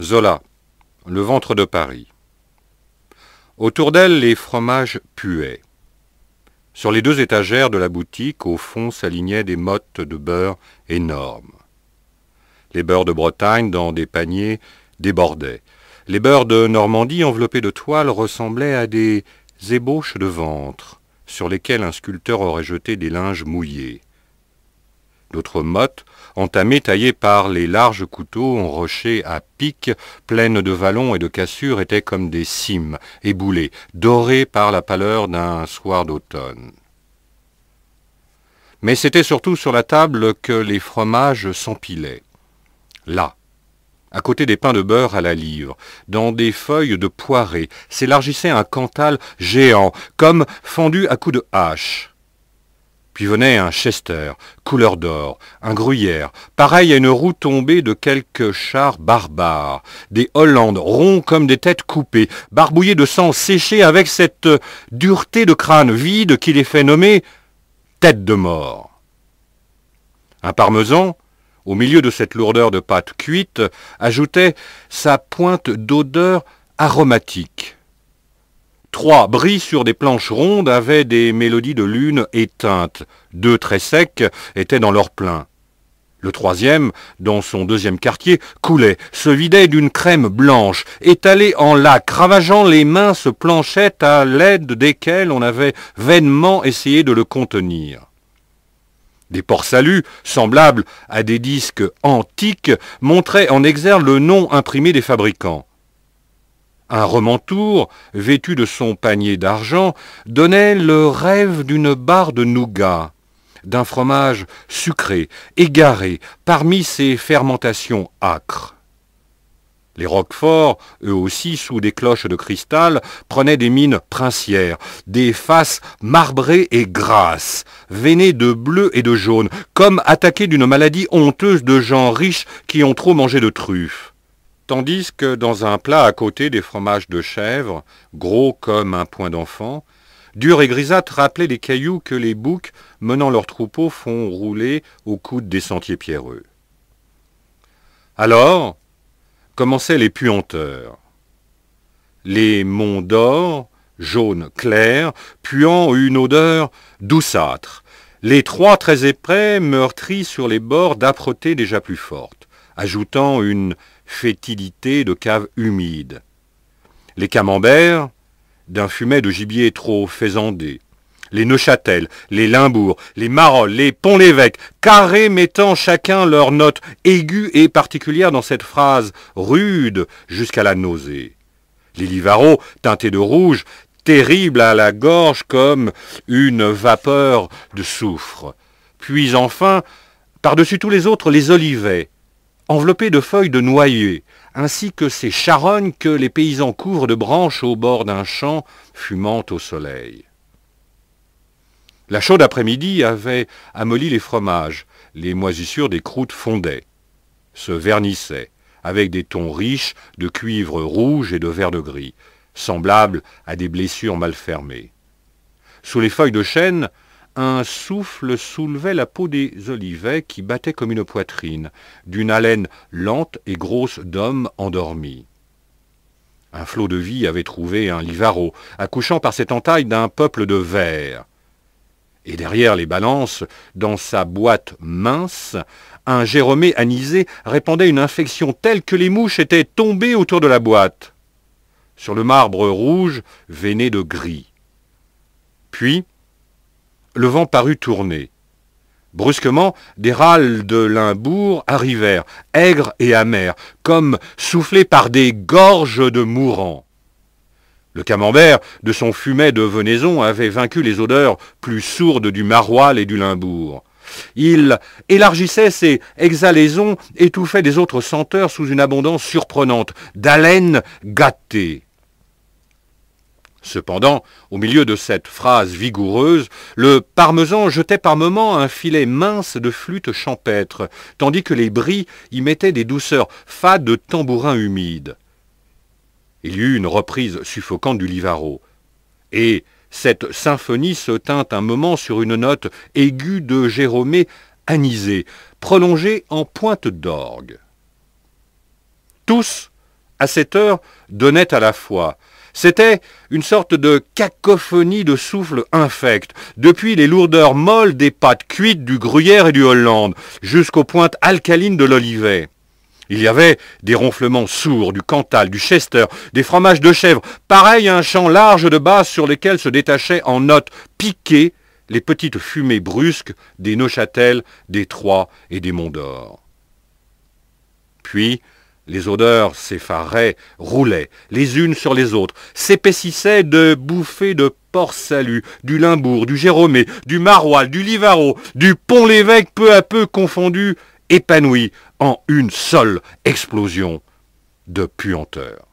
Zola, Le ventre de Paris. Autour d'elle, les fromages puaient. Sur les deux étagères de la boutique, au fond, s'alignaient des mottes de beurre énormes. Les beurres de Bretagne, dans des paniers, débordaient. Les beurres de Normandie, enveloppés de toile, ressemblaient à des ébauches de ventre, sur lesquelles un sculpteur aurait jeté des linges mouillés. D'autres mottes, entamées taillées par les larges couteaux en rochers à pic, pleines de vallons et de cassures, étaient comme des cimes, éboulées, dorées par la pâleur d'un soir d'automne. Mais c'était surtout sur la table que les fromages s'empilaient. Là, à côté des pains de beurre à la livre, dans des feuilles de poirée, s'élargissait un cantal géant, comme fendu à coups de hache. Puis venait un Chester, couleur d'or, un gruyère, pareil à une roue tombée de quelques chars barbares, des Hollandes ronds comme des têtes coupées, barbouillés de sang séché avec cette euh, dureté de crâne vide qui les fait nommer tête de mort. Un parmesan, au milieu de cette lourdeur de pâte cuite, ajoutait sa pointe d'odeur aromatique. Trois bris sur des planches rondes avaient des mélodies de lune éteintes. Deux très secs étaient dans leur plein. Le troisième, dans son deuxième quartier, coulait, se vidait d'une crème blanche, étalée en lac, ravageant les minces planchettes à l'aide desquelles on avait vainement essayé de le contenir. Des ports-saluts, semblables à des disques antiques, montraient en exergue le nom imprimé des fabricants. Un romantour, vêtu de son panier d'argent, donnait le rêve d'une barre de nougat, d'un fromage sucré, égaré, parmi ses fermentations âcres. Les roqueforts, eux aussi sous des cloches de cristal, prenaient des mines princières, des faces marbrées et grasses, veinées de bleu et de jaune, comme attaquées d'une maladie honteuse de gens riches qui ont trop mangé de truffes tandis que dans un plat à côté des fromages de chèvre, gros comme un point d'enfant, durs et grisâtres rappelaient les cailloux que les boucs menant leurs troupeaux font rouler au coude des sentiers pierreux. Alors commençaient les puanteurs. Les monts d'or, jaunes clairs, puant une odeur douceâtre, les trois très épais meurtris sur les bords d'âpreté déjà plus forte, ajoutant une fétidité de caves humides. Les camemberts, d'un fumet de gibier trop faisandé. Les Neuchâtel, les limbour, les Marolles, les Pont-l'Évêque, carrés mettant chacun leur note aiguë et particulière dans cette phrase rude jusqu'à la nausée. Les Livarots, teintés de rouge, terribles à la gorge comme une vapeur de soufre. Puis enfin, par-dessus tous les autres, les olivets, Enveloppé de feuilles de noyer, ainsi que ces charognes que les paysans couvrent de branches au bord d'un champ fumant au soleil. La chaude après-midi avait amolli les fromages, les moisissures des croûtes fondaient, se vernissaient, avec des tons riches de cuivre rouge et de vert de gris, semblables à des blessures mal fermées. Sous les feuilles de chêne, un souffle soulevait la peau des olivets qui battait comme une poitrine, d'une haleine lente et grosse d'hommes endormis. Un flot de vie avait trouvé un livaro, accouchant par cette entaille d'un peuple de vers. Et derrière les balances, dans sa boîte mince, un Jérôme anisé répandait une infection telle que les mouches étaient tombées autour de la boîte, sur le marbre rouge veiné de gris. Puis, le vent parut tourner. Brusquement, des râles de Limbourg arrivèrent, aigres et amers, comme soufflés par des gorges de mourants. Le camembert, de son fumet de venaison, avait vaincu les odeurs plus sourdes du maroilles et du Limbourg. Il élargissait ses exhalaisons, étouffait des autres senteurs sous une abondance surprenante d'haleine gâtée. Cependant, au milieu de cette phrase vigoureuse, le parmesan jetait par moments un filet mince de flûte champêtre, tandis que les bris y mettaient des douceurs fades de tambourin humide. Il y eut une reprise suffocante du Livaro. Et cette symphonie se tint un moment sur une note aiguë de Jérôme anisée, prolongée en pointe d'orgue. Tous, à cette heure, donnaient à la fois c'était une sorte de cacophonie de souffle infects, depuis les lourdeurs molles des pâtes cuites du gruyère et du Hollande, jusqu'aux pointes alcalines de l'olivet. Il y avait des ronflements sourds du Cantal, du Chester, des fromages de chèvre, pareil à un champ large de basse sur lesquels se détachaient en notes piquées les petites fumées brusques des Neuchâtel, des Troyes et des Monts d'Or. Puis, les odeurs s'effaraient, roulaient, les unes sur les autres, s'épaississaient de bouffées de porc salut du Limbourg, du Jérôme, du Maroil, du Livaro, du Pont-l'Évêque, peu à peu confondu, épanouis en une seule explosion de puanteur.